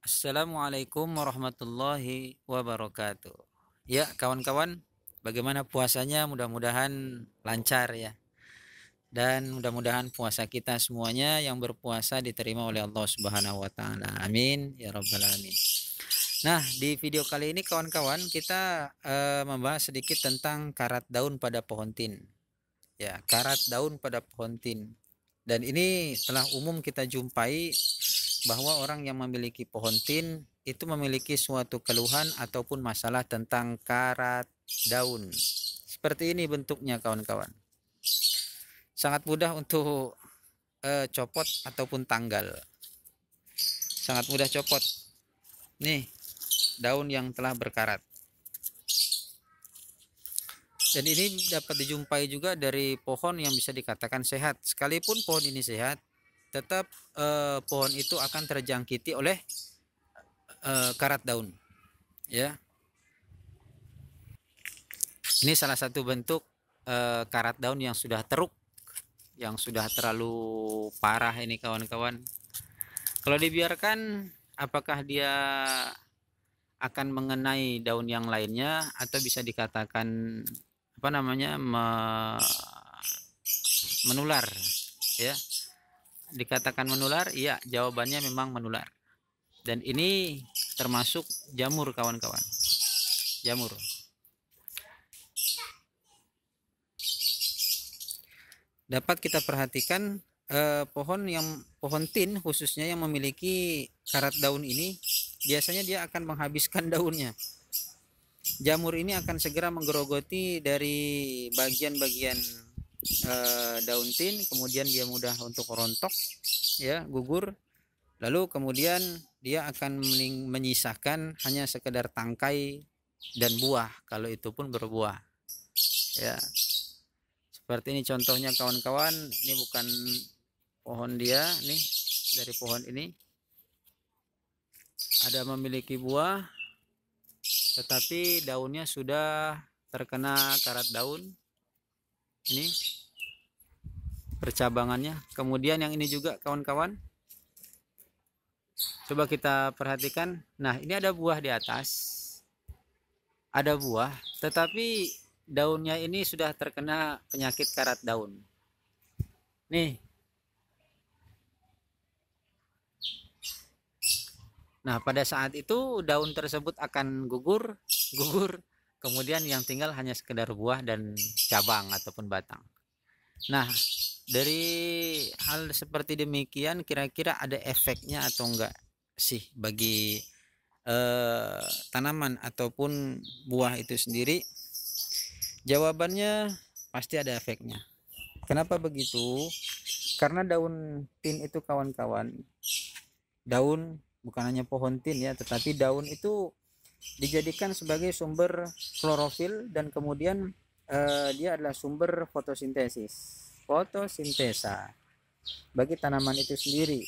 Assalamualaikum warahmatullahi wabarakatuh. Ya, kawan-kawan, bagaimana puasanya? Mudah-mudahan lancar ya. Dan mudah-mudahan puasa kita semuanya yang berpuasa diterima oleh Allah Subhanahu wa taala. Amin ya rabbal alamin. Nah, di video kali ini kawan-kawan kita uh, membahas sedikit tentang karat daun pada pohon tin. Ya, karat daun pada pohon tin. Dan ini telah umum kita jumpai bahwa orang yang memiliki pohon tin itu memiliki suatu keluhan ataupun masalah tentang karat daun. Seperti ini bentuknya kawan-kawan. Sangat mudah untuk eh, copot ataupun tanggal. Sangat mudah copot. Nih, daun yang telah berkarat. Dan ini dapat dijumpai juga dari pohon yang bisa dikatakan sehat. Sekalipun pohon ini sehat, tetap eh, pohon itu akan terjangkiti oleh eh, karat daun ya ini salah satu bentuk eh, karat daun yang sudah teruk yang sudah terlalu parah ini kawan-kawan kalau dibiarkan apakah dia akan mengenai daun yang lainnya atau bisa dikatakan apa namanya me menular ya dikatakan menular? Iya, jawabannya memang menular. Dan ini termasuk jamur kawan-kawan. Jamur. Dapat kita perhatikan eh, pohon yang pohon tin khususnya yang memiliki karat daun ini biasanya dia akan menghabiskan daunnya. Jamur ini akan segera menggerogoti dari bagian-bagian Eh, daun tin kemudian dia mudah untuk rontok ya gugur lalu kemudian dia akan menyisakan hanya sekedar tangkai dan buah kalau itu pun berbuah ya seperti ini contohnya kawan-kawan ini bukan pohon dia nih dari pohon ini ada memiliki buah tetapi daunnya sudah terkena karat daun ini percabangannya kemudian yang ini juga kawan-kawan coba kita perhatikan nah ini ada buah di atas ada buah tetapi daunnya ini sudah terkena penyakit karat daun nih Nah, pada saat itu daun tersebut akan gugur, gugur, kemudian yang tinggal hanya sekedar buah dan cabang ataupun batang. Nah, dari hal seperti demikian kira-kira ada efeknya atau enggak sih bagi eh, tanaman ataupun buah itu sendiri jawabannya pasti ada efeknya kenapa begitu karena daun tin itu kawan-kawan daun bukan hanya pohon tin ya tetapi daun itu dijadikan sebagai sumber klorofil dan kemudian eh, dia adalah sumber fotosintesis fotosintesa bagi tanaman itu sendiri.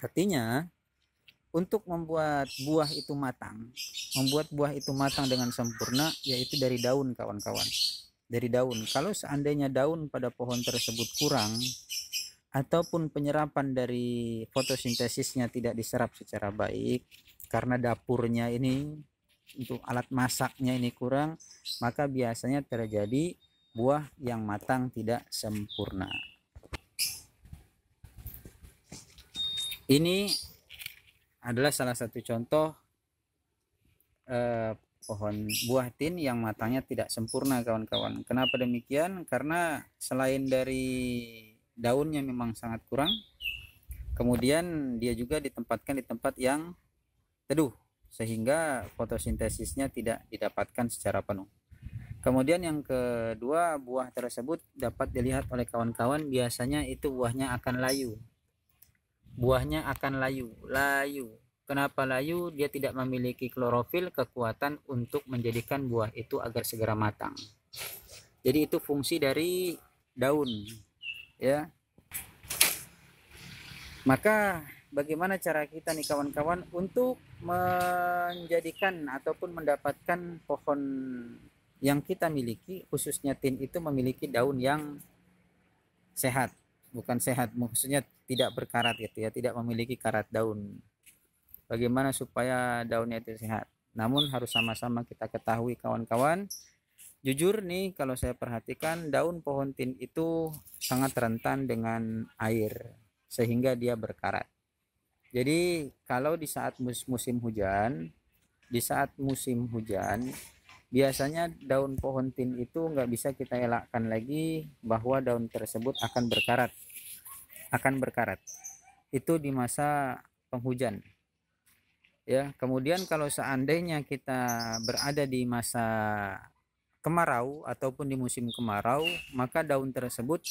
Artinya, untuk membuat buah itu matang, membuat buah itu matang dengan sempurna yaitu dari daun kawan-kawan. Dari daun. Kalau seandainya daun pada pohon tersebut kurang ataupun penyerapan dari fotosintesisnya tidak diserap secara baik karena dapurnya ini untuk alat masaknya ini kurang, maka biasanya terjadi buah yang matang tidak sempurna. Ini adalah salah satu contoh eh, pohon buah tin yang matangnya tidak sempurna kawan-kawan. Kenapa demikian? Karena selain dari daunnya memang sangat kurang, kemudian dia juga ditempatkan di tempat yang teduh sehingga fotosintesisnya tidak didapatkan secara penuh. Kemudian yang kedua, buah tersebut dapat dilihat oleh kawan-kawan, biasanya itu buahnya akan layu. Buahnya akan layu, layu. Kenapa layu? Dia tidak memiliki klorofil kekuatan untuk menjadikan buah itu agar segera matang. Jadi itu fungsi dari daun. Ya. Maka bagaimana cara kita nih kawan-kawan untuk menjadikan ataupun mendapatkan pohon yang kita miliki khususnya tin itu memiliki daun yang sehat bukan sehat maksudnya tidak berkarat gitu ya tidak memiliki karat daun bagaimana supaya daunnya itu sehat namun harus sama-sama kita ketahui kawan-kawan jujur nih kalau saya perhatikan daun pohon tin itu sangat rentan dengan air sehingga dia berkarat jadi kalau di saat musim hujan di saat musim hujan Biasanya daun pohon tin itu nggak bisa kita elakkan lagi bahwa daun tersebut akan berkarat. Akan berkarat. Itu di masa penghujan. Ya, kemudian kalau seandainya kita berada di masa kemarau ataupun di musim kemarau, maka daun tersebut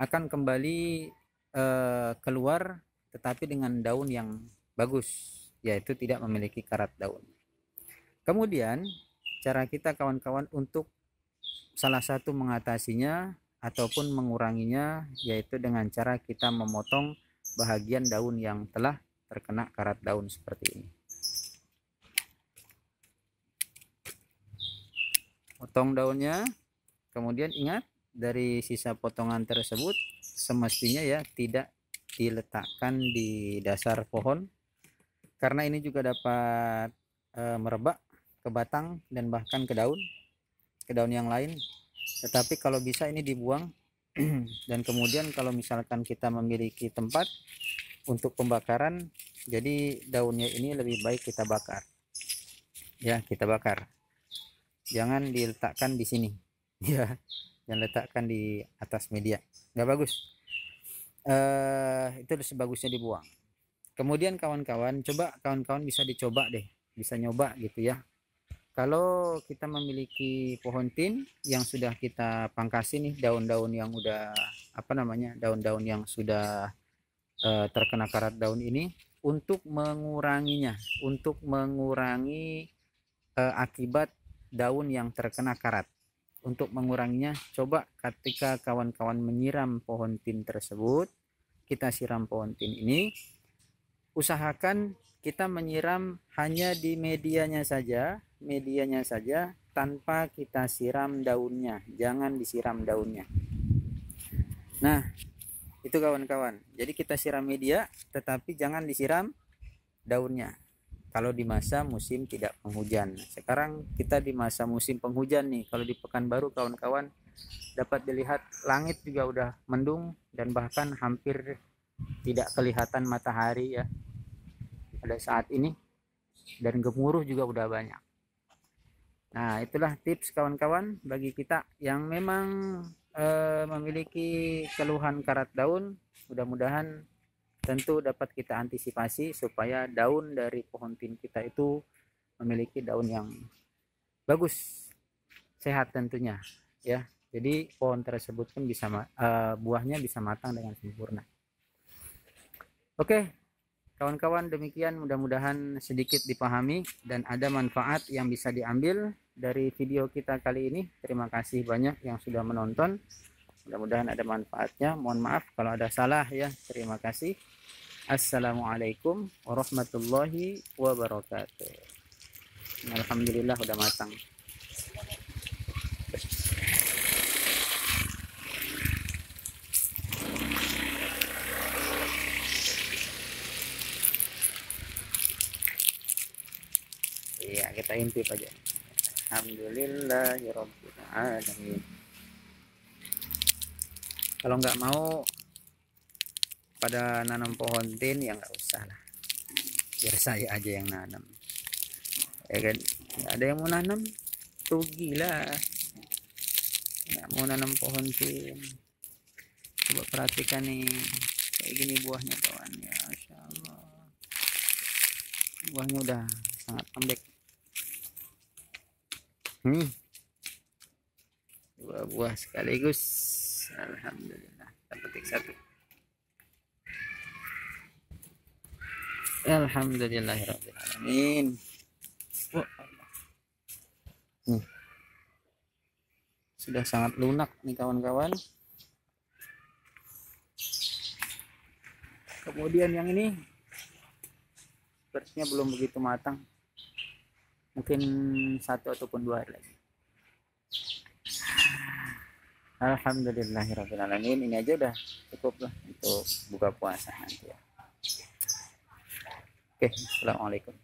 akan kembali eh, keluar tetapi dengan daun yang bagus, yaitu tidak memiliki karat daun. Kemudian cara kita kawan-kawan untuk salah satu mengatasinya ataupun menguranginya yaitu dengan cara kita memotong bahagian daun yang telah terkena karat daun seperti ini. Potong daunnya, kemudian ingat dari sisa potongan tersebut semestinya ya tidak diletakkan di dasar pohon karena ini juga dapat e, merebak ke batang dan bahkan ke daun ke daun yang lain tetapi kalau bisa ini dibuang dan kemudian kalau misalkan kita memiliki tempat untuk pembakaran jadi daunnya ini lebih baik kita bakar ya kita bakar jangan diletakkan di sini ya dan letakkan di atas media nggak bagus uh, itu sebagusnya dibuang kemudian kawan-kawan coba kawan-kawan bisa dicoba deh bisa nyoba gitu ya kalau kita memiliki pohon tin yang sudah kita pangkasin nih daun-daun yang udah apa namanya daun-daun yang sudah uh, terkena karat daun ini untuk menguranginya untuk mengurangi uh, akibat daun yang terkena karat untuk menguranginya coba ketika kawan-kawan menyiram pohon tin tersebut kita siram pohon tin ini usahakan kita menyiram hanya di medianya saja medianya saja tanpa kita siram daunnya jangan disiram daunnya nah itu kawan-kawan jadi kita siram media tetapi jangan disiram daunnya kalau di masa musim tidak penghujan sekarang kita di masa musim penghujan nih kalau di Pekanbaru kawan-kawan dapat dilihat langit juga udah mendung dan bahkan hampir tidak kelihatan matahari ya pada saat ini dan gemuruh juga udah banyak Nah, itulah tips kawan-kawan bagi kita yang memang eh, memiliki keluhan karat daun. Mudah-mudahan tentu dapat kita antisipasi supaya daun dari pohon pin kita itu memiliki daun yang bagus, sehat tentunya, ya. Jadi pohon tersebut pun bisa eh, buahnya bisa matang dengan sempurna. Oke, kawan-kawan demikian mudah-mudahan sedikit dipahami dan ada manfaat yang bisa diambil dari video kita kali ini. Terima kasih banyak yang sudah menonton. Mudah-mudahan ada manfaatnya. Mohon maaf kalau ada salah ya. Terima kasih. Assalamualaikum warahmatullahi wabarakatuh. Alhamdulillah udah matang. Iya, kita intip aja. Alhamdulillahirabbil alamin. Kalau nggak mau pada nanam pohon tin ya nggak usah lah. Biar saya aja yang nanam. Ya kan? Ada yang mau nanam? Rugi lah. Nggak mau nanam pohon tin. Coba perhatikan nih. Kayak gini buahnya kawan ya. Allah. Buahnya udah sangat pendek hmm. dua buah sekaligus Alhamdulillah kita petik satu alhamdulillah oh, amin hmm. sudah sangat lunak nih kawan-kawan kemudian yang ini sepertinya belum begitu matang mungkin satu ataupun dua hari lagi Alhamdulillahirrahmanirrahim ini aja udah cukup lah untuk buka puasa nanti ya oke Assalamualaikum